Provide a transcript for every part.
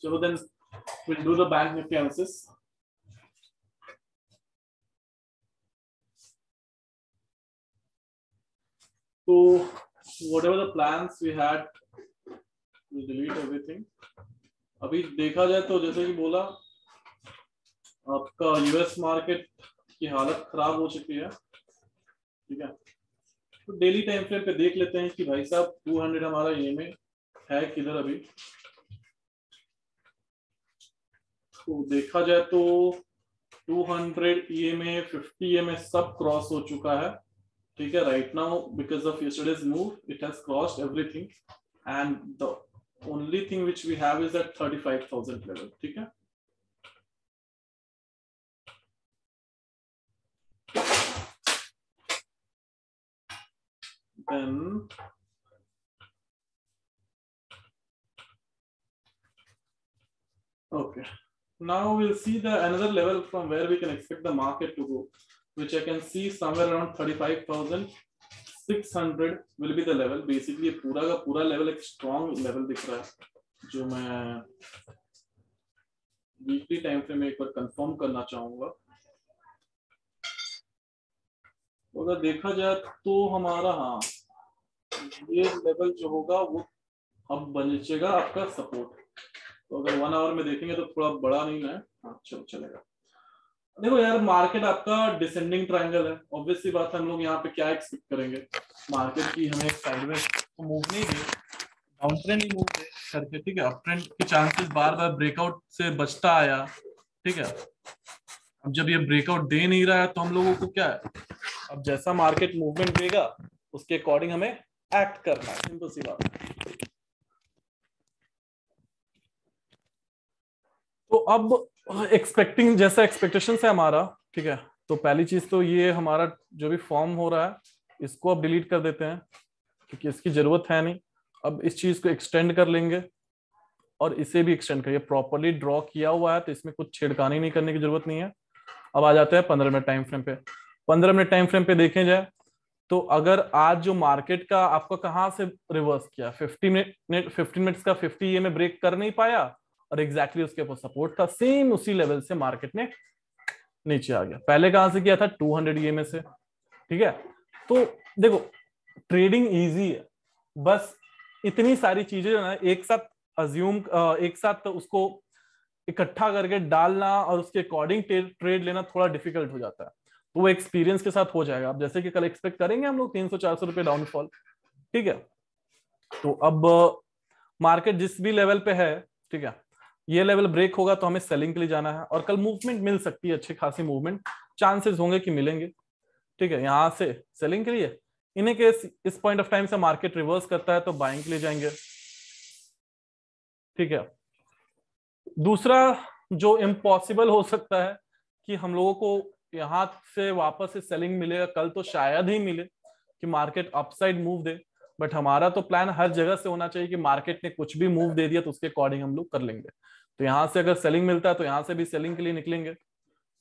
So then we'll do the bank Nifty analysis. So whatever the plans we had, we delete everything. अभी देखा जाए तो जैसे कि बोला आपका यूएस मार्केट की हालत खराब हो चुकी है ठीक है तो डेली टाइम फ्रेम पे देख लेते हैं कि भाई साहब 200 हमारा ये में है किधर अभी तो देखा जाए तो 200 hundred E M A fifty M A सब क्रॉस हो चुका है ठीक है right now because of yesterday's move it has crossed everything and the only thing which we have is at 35000 level ठीक है then okay now we'll see the another level from where we can expect the market to go which i can see somewhere around 35600 will be the level basically pura ka pura level ek strong level dikh raha hai jo मैं weekly time frame mein ek बार confirm karna chahunga अगर देखा जाए तो हमारा हाँ ये level जो होगा वो अब बचेगा आपका सपोर्ट तो अगर वन आवर में देखेंगे तो थोड़ा बड़ा नहीं है हाँ चलेगा देखो यार मार्केट आपका डिसेंडिंग ट्रायंगल है ऑब्वियसली बात हम लोग यहाँ पे क्या एक्सपेक्ट करेंगे मार्केट की हमें साइडवेज तो मूव नहीं है डाउन ट्रेंड ही मूव करके ठीक है अप ट्रेंड के चांसेस बार बार ब्रेकआउट से बचता आया ठीक है अब जब ये ब्रेकआउट दे नहीं रहा है तो हम लोगों को क्या है अब जैसा मार्केट मूवमेंट देगा उसके अकॉर्डिंग हमें एक्ट करना है सिंपल सी बात है तो अब एक्सपेक्टिंग हाँ, जैसा एक्सपेक्टेशन है हमारा ठीक है तो पहली चीज तो ये हमारा जो भी फॉर्म हो रहा है इसको अब डिलीट कर देते हैं क्योंकि इसकी जरूरत है नहीं अब इस चीज को एक्सटेंड कर लेंगे और इसे भी एक्सटेंड करिए प्रॉपरली ड्रॉ किया हुआ है तो इसमें कुछ छेड़कानी नहीं करने की जरूरत नहीं है अब आ जाते हैं पंद्रह मिनट टाइम फ्रेम पे पंद्रह मिनट टाइम फ्रेम पे देखें जाए तो अगर आज जो मार्केट का आपको कहाँ से रिवर्स किया फिफ्टी मिनट फिफ्टीन मिनट्स का फिफ्टी ये में ब्रेक कर नहीं पाया और एग्जैक्टली exactly उसके ऊपर सपोर्ट था सेम उसी लेवल से मार्केट ने नीचे आ गया पहले कहां से किया था 200 ये से ठीक है तो देखो ट्रेडिंग इजी है बस इतनी सारी चीजें जो ना एक साथ अज्यूम एक साथ उसको इकट्ठा करके डालना और उसके अकॉर्डिंग ट्रेड लेना थोड़ा डिफिकल्ट हो जाता है तो वो एक्सपीरियंस के साथ हो जाएगा आप जैसे कि कल एक्सपेक्ट करेंगे हम लोग तीन सौ चार सौ रुपये डाउनफॉल ठीक है तो अब मार्केट जिस भी लेवल पे है ठीक है ये लेवल ब्रेक होगा तो हमें सेलिंग के लिए जाना है और कल मूवमेंट मिल सकती है अच्छी खासी मूवमेंट चांसेस होंगे कि मिलेंगे ठीक है यहाँ से सेलिंग के लिए इन्हें केस इस पॉइंट ऑफ टाइम से मार्केट रिवर्स करता है तो बाइंग के लिए जाएंगे ठीक है दूसरा जो इम्पॉसिबल हो सकता है कि हम लोगों को यहां से वापस से सेलिंग मिलेगा कल तो शायद ही मिले कि मार्केट अपसाइड मूव दे बट हमारा तो प्लान हर जगह से होना चाहिए कि मार्केट ने कुछ भी मूव दे दिया तो उसके अकॉर्डिंग हम लोग कर लेंगे तो यहां से अगर सेलिंग मिलता है तो यहां से भी सेलिंग के लिए निकलेंगे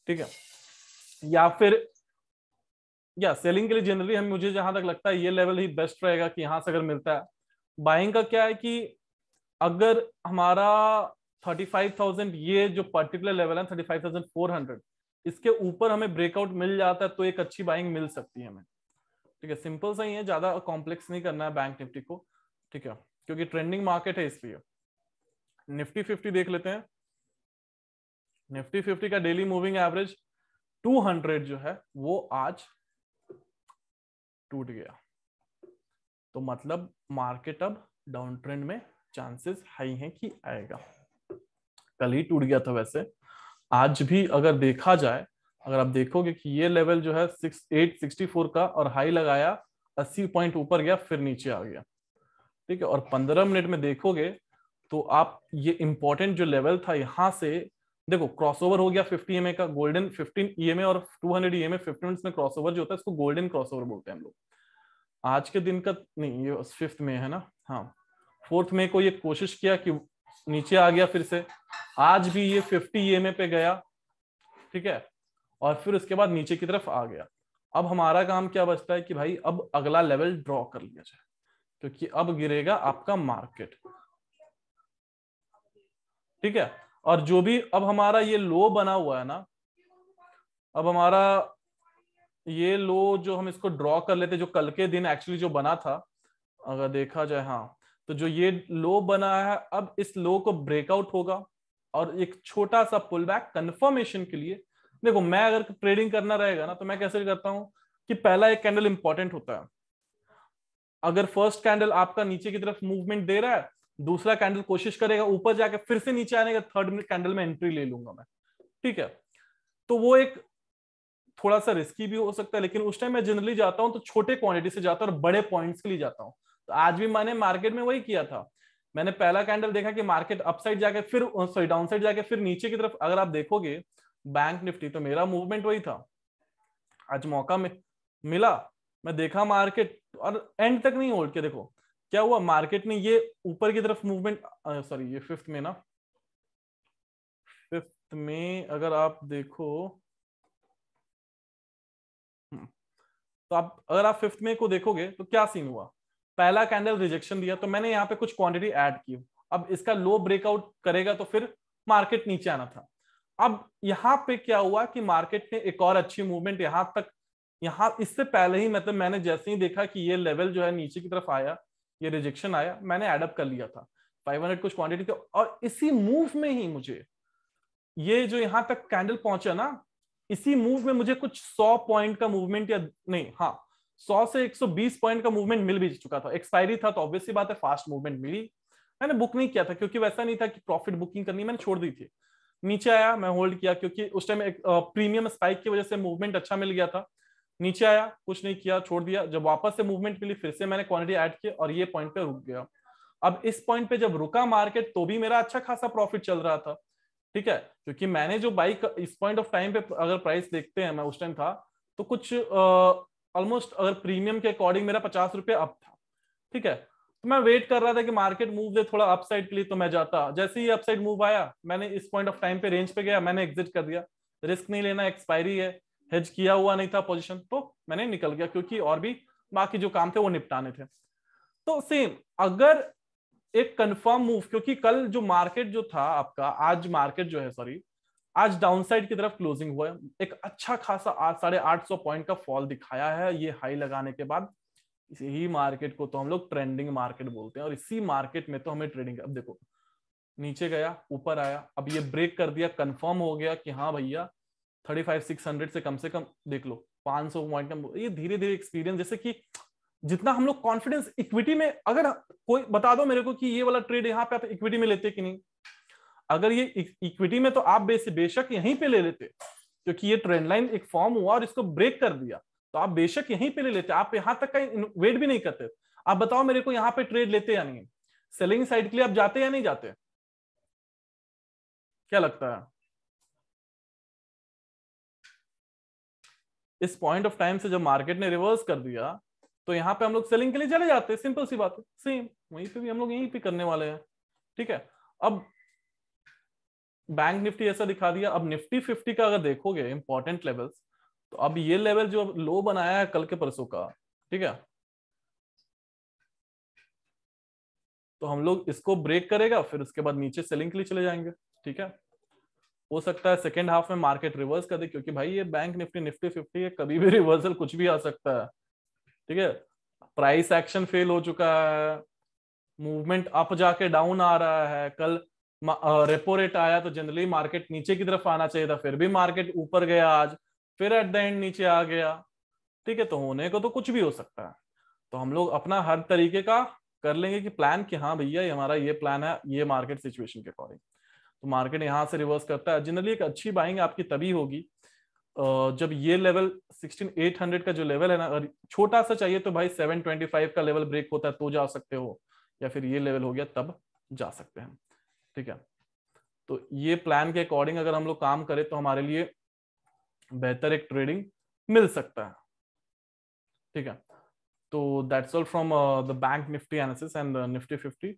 ठीक है या फिर या सेलिंग के लिए जनरली हम मुझे जहां तक लगता है ये लेवल ही बेस्ट रहेगा कि यहां से अगर मिलता है बाइंग का क्या है कि अगर हमारा 35,000 ये जो पर्टिकुलर लेवल है 35,400 इसके ऊपर हमें ब्रेकआउट मिल जाता है तो एक अच्छी बाइंग मिल सकती है हमें ठीक है सिंपल सही है ज्यादा कॉम्प्लेक्स नहीं करना है बैंक निफ्टी को ठीक है क्योंकि ट्रेंडिंग मार्केट है इसलिए निफ्टी फिफ्टी देख लेते हैं निफ्टी फिफ्टी का डेली मूविंग एवरेज 200 जो है वो आज टूट गया तो मतलब मार्केट अब डाउन ट्रेंड में चांसेस हाई हैं कि आएगा कल ही टूट गया था वैसे आज भी अगर देखा जाए अगर आप देखोगे कि ये लेवल जो है सिक्स एट सिक्सटी फोर का और हाई लगाया अस्सी पॉइंट ऊपर गया फिर नीचे आ गया ठीक है और पंद्रह मिनट में देखोगे तो आप ये इंपॉर्टेंट जो लेवल था यहाँ से देखो क्रॉसओवर हो गया 50 एम का गोल्डन 15 ई और 200 हंड्रेड ई एम में क्रॉसओवर जो होता है इसको गोल्डन क्रॉसओवर बोलते हैं हम लोग आज के दिन का नहीं ये फिफ्थ में है ना हाँ फोर्थ में को ये कोशिश किया कि नीचे आ गया फिर से आज भी ये 50 ई e पे गया ठीक है और फिर उसके बाद नीचे की तरफ आ गया अब हमारा काम क्या बचता है कि भाई अब अगला लेवल ड्रॉ कर लिया जाए क्योंकि अब गिरेगा आपका मार्केट ठीक है और जो भी अब हमारा ये लो बना हुआ है ना अब हमारा ये लो जो हम इसको ड्रॉ कर लेते जो कल के दिन एक्चुअली जो बना था अगर देखा जाए हाँ तो जो ये लो बना है अब इस लो को ब्रेकआउट होगा और एक छोटा सा पुल बैक कन्फर्मेशन के लिए देखो मैं अगर ट्रेडिंग करना रहेगा ना तो मैं कैसे करता हूं कि पहला एक कैंडल इंपॉर्टेंट होता है अगर फर्स्ट कैंडल आपका नीचे की तरफ मूवमेंट दे रहा है दूसरा कैंडल कोशिश करेगा ऊपर जाकर फिर से नीचे आने का थर्ड कैंडल में एंट्री ले लूंगा मैं ठीक है तो वो एक थोड़ा सा रिस्की भी हो सकता है लेकिन उस टाइम मैं जनरली जाता हूँ तो छोटे क्वांटिटी से जाता हूँ और बड़े पॉइंट्स के लिए जाता हूँ तो आज भी मैंने मार्केट में वही किया था मैंने पहला कैंडल देखा कि मार्केट अपसाइड जाके फिर सॉरी डाउन साइड जाके फिर नीचे की तरफ अगर आप देखोगे बैंक निफ्टी तो मेरा मूवमेंट वही था आज मौका मिला मैं देखा मार्केट और एंड तक नहीं होल्ड के देखो क्या हुआ मार्केट ने ये ऊपर की तरफ मूवमेंट सॉरी ये फिफ्थ में ना फिफ्थ में अगर आप देखो हम्म, तो आप अगर आप फिफ्थ में को देखोगे तो क्या सीन हुआ पहला कैंडल रिजेक्शन दिया तो मैंने यहाँ पे कुछ क्वांटिटी ऐड की अब इसका लो ब्रेकआउट करेगा तो फिर मार्केट नीचे आना था अब यहाँ पे क्या हुआ कि मार्केट ने एक और अच्छी मूवमेंट यहां तक यहाँ इससे पहले ही मतलब मैंने जैसे ही देखा कि ये लेवल जो है नीचे की तरफ आया ये रिजेक्शन आया मैंने एडअप कर लिया था 500 कुछ क्वांटिटी तो, और इसी मूव में ही मुझे ये जो यहां तक कैंडल पहुंचा ना इसी मूव में मुझे कुछ 100 पॉइंट का मूवमेंट या नहीं हाँ 100 से 120 पॉइंट का मूवमेंट मिल भी चुका था एक्सपायरी था तो ऑब्वियसली बात है फास्ट मूवमेंट मिली मैंने बुक नहीं किया था क्योंकि वैसा नहीं था कि प्रॉफिट बुकिंग करनी मैंने छोड़ दी थी नीचे आया मैं होल्ड किया क्योंकि उस टाइम एक प्रीमियम स्पाइक की वजह से मूवमेंट अच्छा मिल गया था नीचे आया कुछ नहीं किया छोड़ दिया जब वापस से मूवमेंट के लिए फिर से मैंने क्वांटिटी ऐड की और ये पॉइंट पे रुक गया अब इस पॉइंट पे जब रुका मार्केट तो भी मेरा अच्छा खासा प्रॉफिट चल रहा था ठीक है क्योंकि मैंने जो बाइक इस पॉइंट ऑफ टाइम पे अगर प्राइस देखते हैं मैं उस टाइम था तो कुछ ऑलमोस्ट अगर प्रीमियम के अकॉर्डिंग मेरा पचास रुपये अप था ठीक है तो मैं वेट कर रहा था कि मार्केट मूव दे थोड़ा अपसाइड के लिए तो मैं जाता जैसे ही अपसाइड मूव आया मैंने इस पॉइंट ऑफ टाइम पे रेंज पे गया मैंने एग्जिट कर दिया रिस्क नहीं लेना एक्सपायरी है हेज किया हुआ नहीं था पोजिशन तो मैंने निकल गया क्योंकि और भी बाकी जो काम थे वो निपटाने थे तो सेम अगर एक कंफर्म मूव क्योंकि कल जो मार्केट जो था आपका आज मार्केट जो है सॉरी आज डाउनसाइड की तरफ क्लोजिंग हुआ है एक अच्छा खासा आठ साढ़े आठ सौ पॉइंट का फॉल दिखाया है ये हाई लगाने के बाद इसी मार्केट को तो हम लोग ट्रेंडिंग मार्केट बोलते हैं और इसी मार्केट में तो हमें ट्रेडिंग अब देखो नीचे गया ऊपर आया अब ये ब्रेक कर दिया कंफर्म हो गया कि हाँ भैया थर्टी फाइव सिक्स हंड्रेड से कम से कम देख लो पांच सौ पॉइंट ये धीरे धीरे एक्सपीरियंस जैसे कि जितना हम लोग कॉन्फिडेंस इक्विटी में अगर कोई बता दो मेरे को कि ये वाला ट्रेड यहाँ पे आप इक्विटी में लेते कि नहीं अगर ये इक्विटी e-, में तो आप बेसिक बेशक यहीं पे ले लेते क्योंकि ये ट्रेंड लाइन एक फॉर्म हुआ और इसको ब्रेक कर दिया तो आप बेशक यहीं पे ले लेते आप यहाँ तक का वेट भी नहीं करते आप बताओ मेरे को यहाँ पे ट्रेड लेते या नहीं सेलिंग साइड के लिए आप जाते या नहीं जाते क्या लगता है इस पॉइंट ऑफ टाइम से जब मार्केट ने रिवर्स कर दिया तो यहाँ पे हम लोग सेलिंग के लिए चले जाते हैं सिंपल सी बात है सेम वहीं पे भी हम लोग यहीं पे करने वाले हैं ठीक है अब बैंक निफ्टी ऐसा दिखा दिया अब निफ्टी फिफ्टी का अगर देखोगे इंपॉर्टेंट लेवल्स तो अब ये लेवल जो लो बनाया है कल के परसों का ठीक है तो हम लोग इसको ब्रेक करेगा फिर उसके बाद नीचे सेलिंग के लिए चले जाएंगे ठीक है हो सकता है सेकेंड हाफ में मार्केट रिवर्स कर दे क्योंकि भाई ये बैंक निफ्टी निफ्टी फिफ्टी कभी भी रिवर्सल कुछ भी आ सकता है ठीक है प्राइस एक्शन फेल हो चुका है मूवमेंट अप जाके डाउन आ रहा है कल रेपो रेट आया तो जनरली मार्केट नीचे की तरफ आना चाहिए था फिर भी मार्केट ऊपर गया आज फिर एट द एंड नीचे आ गया ठीक है तो होने को तो कुछ भी हो सकता है तो हम लोग अपना हर तरीके का कर लेंगे कि प्लान कि हाँ भैया हमारा ये प्लान है ये मार्केट सिचुएशन के अकॉर्डिंग तो मार्केट यहाँ से रिवर्स करता है जनरली एक अच्छी बाइंग आपकी तभी होगी जब ये लेवल 16800 का जो लेवल है ना अगर छोटा सा चाहिए तो भाई 725 का लेवल ब्रेक होता है तो जा सकते हो या फिर ये लेवल हो गया तब जा सकते हैं ठीक है तो ये प्लान के अकॉर्डिंग अगर हम लोग काम करें तो हमारे लिए बेहतर एक ट्रेडिंग मिल सकता है ठीक है तो that's all from the Bank Nifty analysis and Nifty fifty